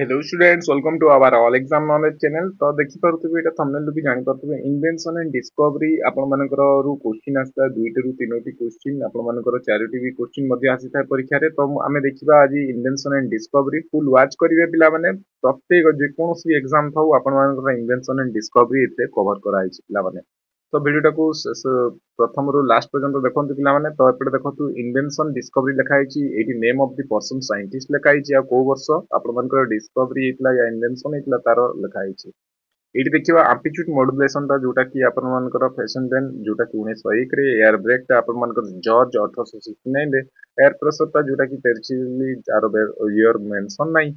hello students welcome to our all exam knowledge channel तो देखि पारथिबे एटा थंबनेल रु भी जानि पारथिबे इन्वेंशन एंड डिस्कवरी आपण मानकर रु क्वेश्चन आस्ता दुईटा रु तीनोटी क्वेश्चन आपण मानकर चारोटी भी क्वेश्चन मध्ये आसी थाय परीक्षा रे तो आमे देखिबा आज invention and discovery full watch करिवे पिला माने प्रत्येक जे कोनोसी एग्जाम थाउ आपण मानकर इन्वेंशन एंड डिस्कवरी एते कवर कराइछि पिला माने ତ ଭିଡ଼ିଓଟାକୁ ପ୍ରଥମରୁ ଲାଷ୍ଟ ପର୍ଯ୍ୟନ୍ତ ଦେଖନ୍ତୁ ପିଲାମାନେ ତ ଏପଟେ ଦେଖନ୍ତୁ ଇନଭେନସନ୍ ଡିସ୍କଭରି ଲେଖା ହେଇଛି ଏଇଠି name of the person scientist ଲେଖା ହେଇଛି ଆଉ କୋଉ ବର୍ଷ ଆପଣମାନଙ୍କର ଡିସ୍କଭରି ହେଇଥିଲା ୟା ଇନଭେନସନ ହେଇଥିଲା ତାର ଲେଖା ହେଇଛି ଏଇଠି ଦେଖିବା ଆମ୍ପିଚ୍ୟୁଡ୍ ମଡୁଲେସନଟା ଯୋଉଟା କି ଆପଣମାନଙ୍କର ଫେସନ୍ ଡେନ୍ ଯୋଉଟା କି ଉଣେଇଶହ ଏକରେ ଏୟାର ବ୍ରେକ୍ଟା ଆପଣମାନଙ୍କର ଜର୍ଜ ଅଠରଶହ ସିକ୍ସଟି ନାଇନରେ ଏୟାର ପ୍ରେସରଟା ଯୋଉଟା କି ତେରଚିଲି ଆର ଇୟର ମେନସନ ନାହିଁ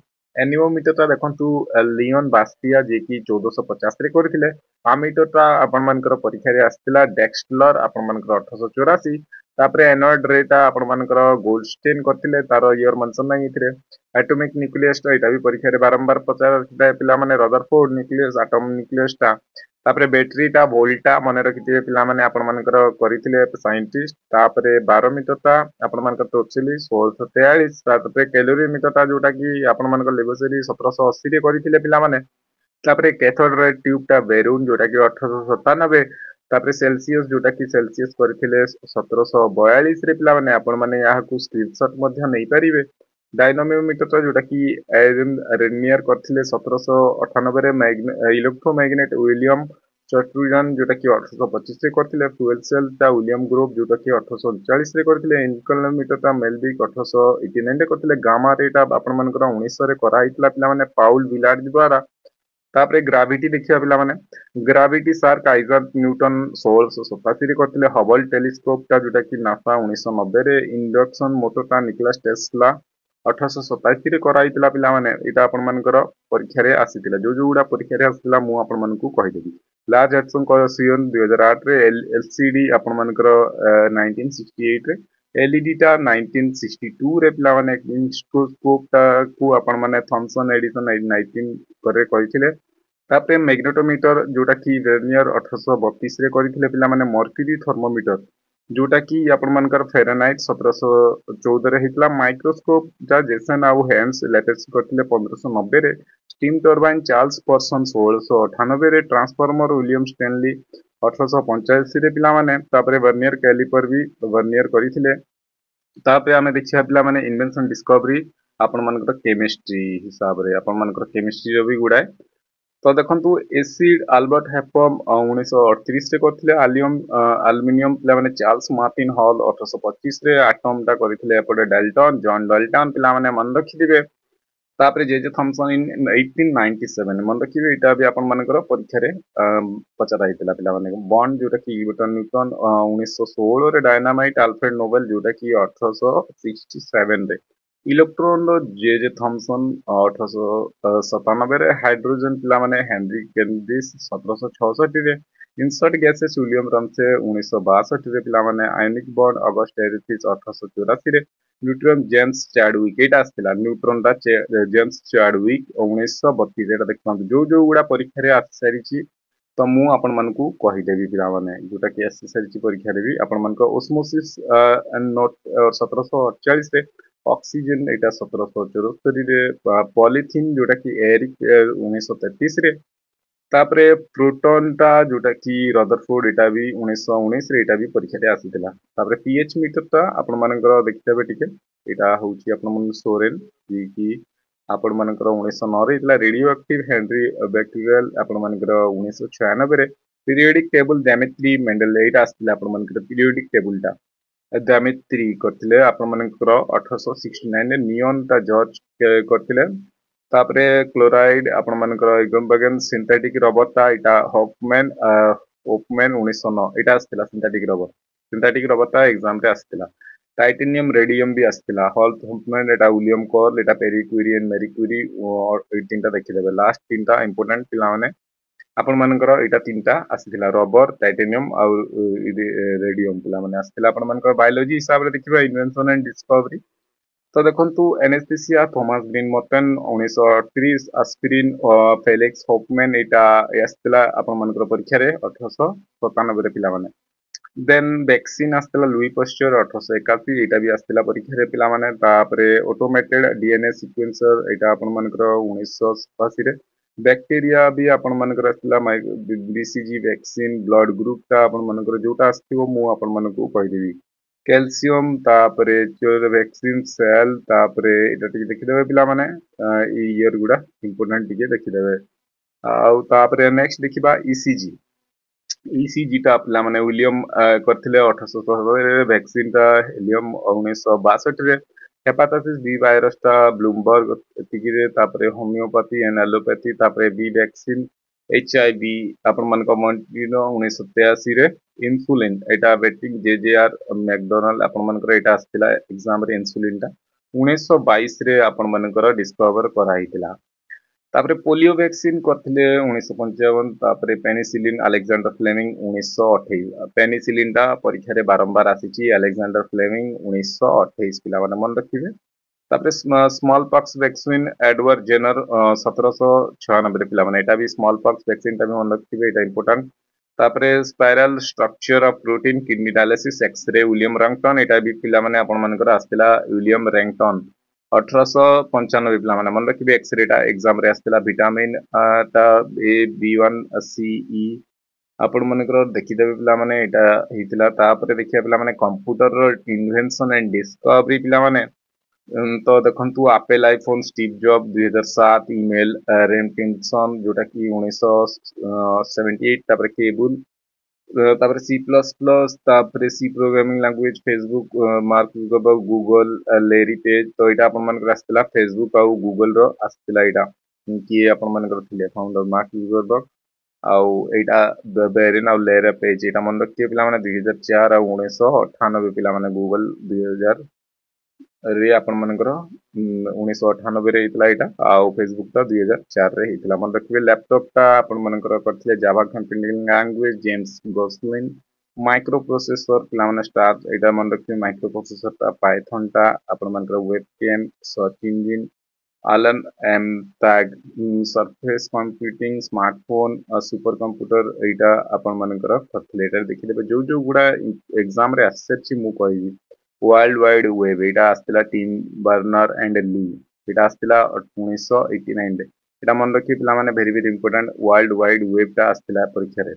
ନିୟମିତତା ଦେଖନ୍ତୁ ଲିଓନ୍ ବାସ୍ତିଆ ଯିଏକି ଚଉଦଶହ ପଚାଶରେ କରିଥିଲେ ଆମିଟଟା ଆପଣମାନଙ୍କର ପରୀକ୍ଷାରେ ଆସିଥିଲା ଡେକ୍ସଲର୍ ଆପଣମାନଙ୍କର ଅଠରଶହ ଚଉରାଶୀ ତାପରେ ଏନଏଡ୍ ରେଟା ଆପଣମାନଙ୍କର ଗୋଲ୍ଡଷ୍ଟେନ୍ କରିଥିଲେ ତାର ଇୟର୍ ମେନ୍ସନ୍ ନାହିଁ ଏଥିରେ ଆଟୋମିକ୍ ନ୍ୟୁକ୍ଲିୟସ୍ଟା ଏଇଟା ବି ପରୀକ୍ଷାରେ ବାରମ୍ବାର ପଚରା ପିଲାମାନେ ରଦରଫୋର୍ଡ ନ୍ୟୁକ୍ଲିୟସ୍ ଆଟମ୍ ନ୍ୟୁକ୍ଲିୟସ୍ଟା तापरे बैटरीटा वोल्टा मन रखी पे आपर कर सैंटिस्टर बारमितता आपर तोचिली षोलश तेयालीसपे कैलोरीमितता जोटा कि आपबोसरी सतरश अशी करते पाने कैथोड रेड ट्यूबटा बेरून जोटा कि अठरश सतानबे सेलसीयस जोटा कि सेलसीयस करते सतरश बयालीस पे आपने यहाँ स्क्रीनसट नहीं पारे ଡାଇନାମୋମିଟର ଯୋଉଟା କି ରେନିୟର କରିଥିଲେ ସତରଶହ ଅଠାନବେରେ ଇଲେକ୍ଟ୍ରୋମ୍ୟାଗ୍ନେଟ ୱିଲିୟମ ଚଟ୍ରୁଜାନ ଯୋଉଟା କି ଅଠରଶହ ପଚିଶରେ କରିଥିଲେ ଫୁଏଲ ସେଲ୍ଟା ୱିଲିୟମ ଗ୍ରୁପ ଯୋଉଟା କି ଅଠରଶହ ଅଣଚାଳିଶରେ କରିଥିଲେ ଇନକୋନୋମିଟରଟା ମେଲବିକ୍ ଅଠରଶହ ଏଇଟି ନାଇନରେ କରିଥିଲେ ଗାମାରେ ଏଇଟା ଆପଣମାନଙ୍କର ଉଣେଇଶହରେ କରାହେଇଥିଲା ପିଲାମାନେ ପାଉଲ ବିଲାର୍ଡ ଦ୍ୱାରା ତାପରେ ଗ୍ରାଭିଟି ଦେଖିବା ପିଲାମାନେ ଗ୍ରାଭିଟି ସାର୍ କାଇଜର ନ୍ୟୁଟନ ଷୋହଳଶହ ସତାଅଶୀରେ କରିଥିଲେ ହବଲ ଟେଲିସ୍କୋପଟା ଯୋଉଟା କି ନାସା ଉଣେଇଶହ ନବେରେ ଇଣ୍ଡକ୍ସନ ମୋଟରଟା ନିକଲାସ ଟେସଲା ଅଠରଶହ ସତାଅଶୀରେ କରାହେଇଥିଲା ପିଲାମାନେ ଏଇଟା ଆପଣମାନଙ୍କର ପରୀକ୍ଷାରେ ଆସିଥିଲା ଯେଉଁ ଯୋଉଗୁଡ଼ା ପରୀକ୍ଷାରେ ଆସିଥିଲା ମୁଁ ଆପଣମାନଙ୍କୁ କହିଦେବି ଲାର୍ଜ ହାଟସନ୍ଙ୍କ ସିଓନ୍ ଦୁଇ ହଜାର ଆଠରେ ଏଲ୍ ସି ଡି ଆପଣମାନଙ୍କର ନାଇନଟିନ୍ ସିକ୍ସଟି ଏଇଟରେ ଏଲ୍ଇଡିଟା ନାଇନଟିନ୍ ସିକ୍ସଟି ଟୁରେ ପିଲାମାନେ ସ୍କୋପଟାକୁ ଆପଣମାନେ ଥମ୍ସନ୍ ଏଡିସନ୍ ନାଇନଟିନ୍ କରେ କହିଥିଲେ ତାପରେ ମ୍ୟାଗ୍ନେଟୋମିଟର ଯେଉଁଟାକି କି ରେନିୟର ଅଠରଶହ ବତିଶରେ କରିଥିଲେ ପିଲାମାନେ ମର୍କ୍ୟୁରୀ ଥର୍ମୋମିଟର जोटा कि आपर फेरानाइट सतरश चौदह माइक्रोस्कोप जा जेसन आउ हेन्स लैटेस्ट करते पंद्रह नब्बे स्टीम टर्बाइन चार्ल्स पर्सन षोलश अठानबे ट्रांसफर्मर विलियम स्टेनली अठरश पंचाशी पाने वर्नियर कैलिपर भी वर्नियर करते आम देखा पे इनभेनसन डिस्कवरी आपर केमिस्ट्री हिसाब से आपर केमिस्ट्री भी गुड़ाए ତ ଦେଖନ୍ତୁ ଏସିଡ୍ ଆଲବର୍ଟ ହେପମ୍ ଉଣେଇଶହ ଅଠତିରିଶରେ କରିଥିଲେ ଆଲିୟମ୍ ଆଲୁମିନିୟମ୍ ପିଲାମାନେ ଚାର୍ଲସ୍ ମାର୍ଟିନ୍ ହଲ୍ ଅଠରଶହ ପଚିଶରେ ଆଟମ୍ଟା କରିଥିଲେ ଏପଟେ ଡାଲଟନ୍ ଜନ୍ ଡାଲଟନ୍ ପିଲାମାନେ ମନେ ରଖିଥିବେ ତାପରେ J J Thomson in eighteen ninety seven ମନେ ରଖିବେ ଏଇଟା ବି ଆପଣମାନଙ୍କର ପରୀକ୍ଷାରେ ପଚରା ହେଇଥିଲା ପିଲାମାନେ ବଣ୍ଡ ଯୋଉଟାକି ଇଭଟନ୍ ନ୍ୟୁଟନ୍ ଉଣେଇଶହ ଷୋହଳରେ ଡାଇନାମାଇଟ୍ ଆଲଫ୍ରେଡ୍ ନୋବେଲ୍ ଯୋଉଟାକି ଅଠରଶହ ସିକ୍ସଟି ସେଭେନ୍ରେ इलेक्ट्रोन जे जे थमसन अठरश सतानबे हाइड्रोजेन पिला मैंने हेनरी कैंडिस सतरश छठी से इनसर्ट गैसेस रमसे उन्नीस बासठ मैंने आयनिक बॉन्ड अगस्ट एरिथिस अठरश चौराशी न्यूट्रोन जेम्स चार्ड विक यहाँ न्यूट्रोन रा जेम्स चार्ड विक उन्नीस देखते जो जो गुड़ा परीक्षा आसी तो मुझे पे जोटा कि आसी परीक्षा भी आपण मोसमोसी नोट सतरश अड़चाश ଅକ୍ସିଜେନ ଏଇଟା ସତରଶହ ଚଉସ୍ତରୀରେ ପଲିଥିନ୍ ଯୋଉଟାକି ଏରିକ ଉଣେଇଶହ ତେତିଶରେ ତାପରେ ପ୍ରୋଟନଟା ଯୋଉଟାକି ରଦରଫୋର୍ଡ ଏଇଟା ବି ଉଣେଇଶହ ଉଣେଇଶରେ ଏଇଟା ବି ପରୀକ୍ଷାରେ ଆସିଥିଲା ତାପରେ ପିଏଚ୍ ମିଟରଟା ଆପଣମାନଙ୍କର ଦେଖିଦେବେ ଟିକେ ଏଇଟା ହେଉଛି ଆପଣମାନଙ୍କ ସୋରେନ୍ ଯିଏକି ଆପଣମାନଙ୍କର ଉଣେଇଶହ ନଅରେ ହେଇଥିଲା ରେଡିଓ ଆକ୍ଟିଭ ହେଣ୍ଡ୍ରି ବ୍ୟାକ୍ଟେରିଆଲ ଆପଣମାନଙ୍କର ଉଣେଇଶହ ଛୟାନବେରେ ପିରିୟଡିକ୍ ଟେବୁଲ ଜାମେଟ୍ରି ମେଣ୍ଡେଲ ଏଇଟା ଆସିଥିଲା ଆପଣମାନଙ୍କର ପିରିୟଡିକ୍ ଟେବୁଲଟା ଦାମିତ୍ରୀ କରିଥିଲେ ଆପଣମାନଙ୍କର ଅଠରଶହ ସିକ୍ସଟି ନାଇନରେ ନିଅନ୍ଟା ଜଜ୍ କରିଥିଲେ ତାପରେ କ୍ଲୋରାଇଡ୍ ଆପଣମାନଙ୍କର ଇଗମ୍ବାଗେନ୍ ସିନ୍ଥେଟିକ୍ ରବରଟା ଏଇଟା ହପମ୍ୟାନ୍ ଓପମ୍ୟାନ୍ ଉଣେଇଶହ ନଅ ଏଇଟା ଆସିଥିଲା ସିନ୍ଥେଟିକ୍ ରବର ସିନ୍ଥେଟିକ୍ ରବରଟା ଏକ୍ଜାମ୍ରେ ଆସିଥିଲା ଟାଇଟାନିୟମ୍ ରେଡିୟମ୍ ବି ଆସିଥିଲା ହଲ୍ଥ ହପମ୍ୟାନ୍ ଏଇଟା ୱିଲିୟମ୍ କର୍ଲ ଏଇଟା ପେରି କ୍ୟୁରି ଆଣ୍ଡ ଏଇ ତିନିଟା ଦେଖିଦେବେ ଲାଷ୍ଟ ତିନିଟା ଇମ୍ପୋର୍ଟାଣ୍ଟ ପିଲାମାନେ ଆପଣମାନଙ୍କର ଏଇଟା ତିନିଟା ଆସିଥିଲା ରବର ଟାଇଟାନିୟମ ଆଉ ରେଡିୟମ ପିଲାମାନେ ଆସିଥିଲା ଆପଣମାନଙ୍କର ବାୟୋଲୋଜି ହିସାବରେ ଦେଖିବା ଇନଭେନସନ ଆଣ୍ଡ ଡିସକଭରି ତ ଦେଖନ୍ତୁ ଏନେସ୍ଥେସିଆ ଥମାସ ଗ୍ରୀନ ମର୍ଟନ ଉଣେଇଶହ ଅଠତିରିଶ ଆସ୍ପିରିନ୍ ଫେଲିକ୍ସ ହୋପମ୍ୟାନ ଏଇଟା ଆସିଥିଲା ଆପଣମାନଙ୍କର ପରୀକ୍ଷାରେ ଅଠରଶହ ସତାନବେରେ ପିଲାମାନେ ଦେନ୍ ଭ୍ୟାକ୍ସିନ୍ ଆସିଥିଲା ଲୁଇ ପଶ୍ଚର ଅଠରଶହ ଏକାଅଶୀ ଏଇଟା ବି ଆସିଥିଲା ପରୀକ୍ଷାରେ ପିଲାମାନେ ତାପରେ ଅଟୋମେଟେଡ୍ ଡିଏନ୍ଏ ସିକ୍ୱେନ୍ସର ଏଇଟା ଆପଣମାନଙ୍କର ଉଣେଇଶହ ସତାଅଶୀରେ बैक्टीरिया भी आपण मन आसला बीसीजी वैक्सीन ब्लड ग्रुप टा आपण मन जोटा आसो मुझे कहीदेवि कैल्सीयम तापर चोर वैक्सीन सेल तापर यहाँ टे देखीदे पाने इयर गुड़ा इम्पोर्टाट टे देखीदे आउप नेक्स्ट देखा इसीजी इसीजीटा पाने विलियम करते अठरश सतर भैक्सीन टा हेलियम उन्नीस बासठ ହେପାଟାଇଟିସ୍ ବି ଭାଇରସଟା ବ୍ଲୁମବର୍ଗ ଏତିକିରେ ତାପରେ ହୋମିଓପାଥି ଆଣ୍ଡ ଆଲୋପାଥି ତାପରେ ବି ଭ୍ୟାକ୍ସିନ୍ ଏଚ୍ ଆଇ ଭି ଆପଣମାନଙ୍କ ମଣ୍ଟିର ଉଣେଇଶହ ତେୟାଅଶୀରେ ଇନ୍ସୁଲିନ୍ ଏଇଟା ବେଟିଂ ଜେ ଜେ ଆର୍ ମ୍ୟାକଡୋନାଲ୍ଡ ଆପଣମାନଙ୍କର ଏଇଟା ଆସିଥିଲା ଏକ୍ଜାମ୍ରେ ଇନ୍ସୁଲିନ୍ଟା ଉଣେଇଶହ ବାଇଶରେ ଆପଣମାନଙ୍କର ଡିସ୍କଭର କରାହେଇଥିଲା तापरे पोलियो वैक्सीन करथले 1955 तापरे पेनिसिलिन अलेक्जेंडर फ्लेमिंग 1928 पेनिसिलिन दा परीक्षा रे बारंबार आसीची अलेक्जेंडर फ्लेमिंग 1928 पिला माने मन रखिबे तापरे smallpox vaccine Edward Jenner 1796 पिला माने एटा भी स्मॉल पॉक्स वैक्सीन त भी मन रखिबे एटा इंपोर्टेंट तापरे spiral structure of protein kidney dialysis X ray William Roentgen एटा भी पिला माने आपण मन कर आस्तिला विलियम रैंकटन अठरश पंचानबे पा मन रखिए एक्स रेटा एक्जाम आसाला ए बी ओन सी आपण मन कर देखीदेवे पे यहाँ देखिए पे कंप्यूटर इनभेनसन एंड डिस्कवरी पे तो देखु आपेल आईफोन स्टीव जब दुईार सात इमेल रेम टेनसन जोटा कि उन्नीस सेवेन्टी एट तेबुल তারপরে সি প্লাস প্লাস তারপরে C programming language Facebook Mark Zuckerberg Google Larry Page ତ ଏଇଟା ଆପଣମାନଙ୍କର ଆସିଥିଲା ଫେସବୁକ୍ ଆଉ ଗୁଗଲର ଆସିଥିଲା ଏଇଟା କିଏ ଆପଣମାନଙ୍କର ଥିଲେ ଫାଉଣ୍ଡର ମାର୍କ ଜୁକରବର୍ଗ ଆଉ ଏଇଟା ବେରିନ୍ ଆଉ ଲେର ପେଜ ଏଇଟା ମନେ ରଖିବେ ପିଲାମାନେ ଦୁଇ ହଜାର ଚାରି ଆଉ ଉଣେଇଶହ ଅଠାନବେ ପିଲାମାନେ ଗୁଗଲ ଦୁଇ ହଜାର अठानबे मन रखिए माइक्रो प्रोसेसर मन रखिए microprocessor Python time search engine Alan Emtage surface computing smartphone super computer यहाँ आपर करते देखीदे जो जो गुड़ा एग्जाम आसी मुझे वर्ल्ड वाइड वेब यहाँ आसाला टीम बर्नर एंड ली यहाँ आसाला उन्नीस एट्टी नाइन यहाँ मन रखिए पे very very important world wide वेबटा आसाला परीक्षा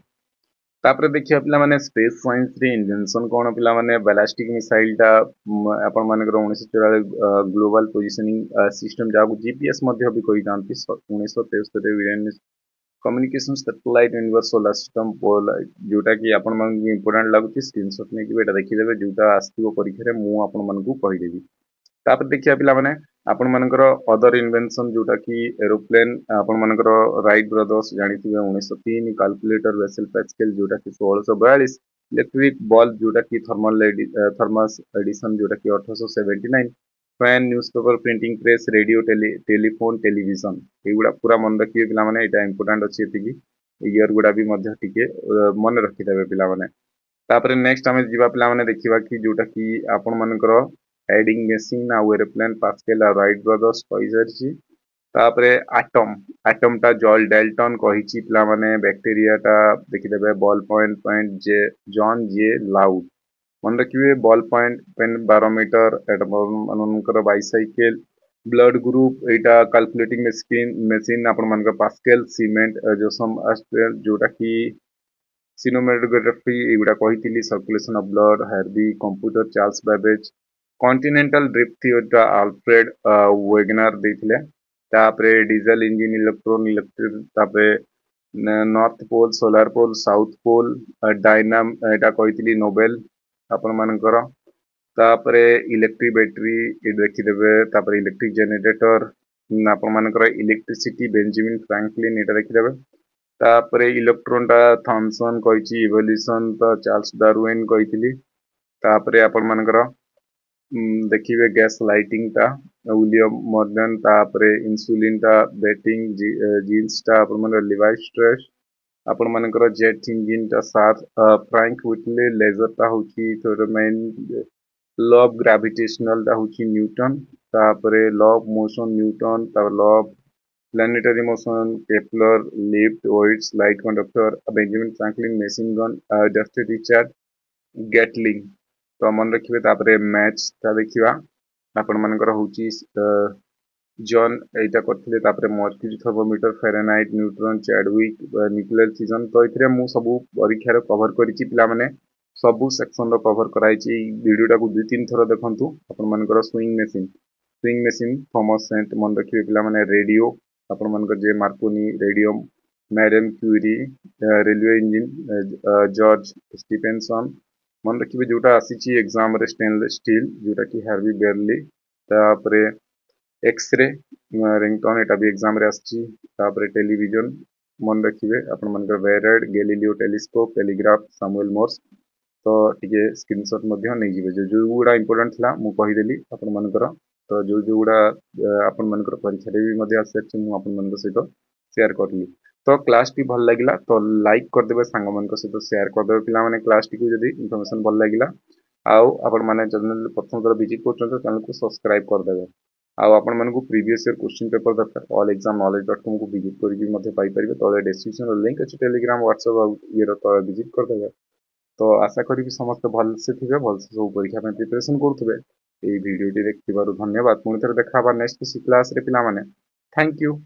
तापर देखिए पाने स्पेस सैंस इनभेनसन कौन पाने बालास्टिक मिसाइलटा आप उन्नीस चौराल ग्लोबाल पोजिशनिंग सिटम जहाँ जिपीएस भी कही था उन्नीस तेस्तरी कम्युनिकेशन यूनिवर्स यूनिभर्सल सिस्टम जोटा कि आप इम्पोर्टाट लगुच स्क्रीनसट नहीं देखीदे जोटा आसो परीक्षा में ताप देखिया पे आपण मानक अदर इनभेनसन जोटा कि एरोप्लेन आपण मान रईट ब्रदर्स जानते हैं उल्कुलेटर वेसल पैचकेल जोटा कि षोलश बयालीस इलेक्ट्रिक बल्ब जोटा कि थर्मल थर्मस एडिशन जोटा कि अठरश seventy nine fan news paper printing press radio telephone television युवा पूरा मन रखिए पाने इंपोर्टाट अच्छे इयर गुड़ा भी टी मन रखिदेवे पे नेक्स्ट आम जी पे देखा कि जोटा कि आपण एडिंग मेसीन आउ एरोप्लेन पास्केल रईट ब्रदर्स कही सारी तापर आटम आटमटा जल डेल्टन कही पे बैक्टेरिया देखीदे बल point point J John J Loud रखिए ಬಾಲ್ पॉइंट पेन बारोमीटर मनकर बैसाइकेल ब्लड ग्रुप यहाँ काल्कुलेट स्किन मेसीन आपस्केल सीमेंट जोसम अस्टेल जोटा कि सिनोमेटोग्राफी युवा कही circulation of blood Harvey computer Charles Babbage continental drift theory Alfred Wegener देते तापर diesel engine electron electric north pole solar pole south pole dynamo यहाँ कही नोबेल आपण मानकर तापर इलेक्ट्रिक बैटरी ये देखिदेवे इलेक्ट्रिक जेनेटर आपण मानकर इलेक्ट्रिसीटी बेंजामिन फ्रांकलीन ये देखिदेवे तापर इलेक्ट्रोनटा थमसन कही इवल्यूशन तो चार्ल्स डारवेन कही आपण मानकर देखिए गैस लाइटिंग टा विलियम मॉडर्न तापर इंसुलिन टा बेटिंग जीन्स टा आपण मानकर लिवाइस स्ट्रेस आपण मानकर जेट इंजिन टा सार फ्रैंक विटली लेजर टा होची तोर मेन लॉ ग्रेविटेशनल टा होची न्यूटन तापर लॉ ऑफ मोशन न्यूटन ता law of planetary motion Kepler lift वेट्स light conductor Benjamin Franklin machine gun जस्ट रिचर्ड गेटलिंग तो मन रखिबे तापरे मैथ्स ता देखिबा आपण मानकर होची ଜନ୍ ଏଇଟା କରିଥିଲେ ତାପରେ mercury thermometer Fahrenheit neutron Chadwick nuclear fission ତ ଏଥିରେ ମୁଁ ସବୁ ପରୀକ୍ଷାର କଭର କରିଛି ପିଲାମାନେ ସବୁ ସେକ୍ସନର କଭର କରାଯାଇଛି ଏଇ ଭିଡ଼ିଓଟାକୁ ଦୁଇ ତିନି ଥର ଦେଖନ୍ତୁ ଆପଣମାନଙ୍କର sewing machine sewing machine Thomas Saint ମନେ ରଖିବେ ପିଲାମାନେ ରେଡ଼ିଓ ଆପଣମାନଙ୍କର ଯେ Marconi radio madam Curie railway engine George Stephenson ମନେ ରଖିବେ ଯେଉଁଟା ଆସିଛି ଏକ୍ଜାମରେ ଷ୍ଟେନଲେସ୍ ଷ୍ଟିଲ୍ ଯେଉଁଟାକି ହାର୍ଭି ବେର୍ଲି ତାପରେ एक्सरे रिंगटोन एटा भी एग्जाम आसपे टेलीजन मन रखिए आपण मन वेरएड Galileo telescope telegraph Samuel Morse तो टी स्क्रीनसट नहीं जो जो गुड़ा इंपोर्टाट था मुझेदेली आपण मन तो जो जो गुड़ा आपण मन परीक्षा भी आसी सहित सेयार करी तो क्लास टी भल लगे तो लाइक करदे सांग सहित सेयार करदे पे क्लास टी जब इनफर्मेसन भल लगे आउ आप चैनल प्रथम थर भिज कर चैनल को सब्सक्राइब करदे ଆଉ ଆପଣମାନଙ୍କୁ ପ୍ରିଭିୟସ୍ ଇୟର୍ କୋଶ୍ଚିନ୍ ପେପର ଦରକାର ଅଲ୍ ଏକ୍ଜାମ୍ ନଲେଜ୍ ଡଟ୍ କମ୍କୁ ଭିଜିଟ୍ କରିକି ମଧ୍ୟ ପାଇପାରିବେ ତଳେ ଡେସ୍କ୍ରିପ୍ସନ୍ର ଲିଙ୍କ୍ ଅଛି ଟେଲିଗ୍ରାମ୍ ହ୍ୱାଟ୍ସଆପ୍ ଆଉ ଇଏର ତଳେ ଭିଜିଟ୍ କରିଦେବେ ତ ଆଶା କରିବି ସମସ୍ତେ ଭଲସେ ଥିବେ ଭଲସେ ସବୁ ପରୀକ୍ଷା ପାଇଁ ପ୍ରିପେରେସନ୍ କରୁଥିବେ ଏଇ ଭିଡ଼ିଓଟି ଦେଖିଥିବାରୁ ଧନ୍ୟବାଦ ପୁଣି ଥରେ ଦେଖା ହେବା ନେକ୍ସଟ କିଛି କ୍ଲାସ୍ରେ ପିଲାମାନେ ଥ୍ୟାଙ୍କ ୟୁ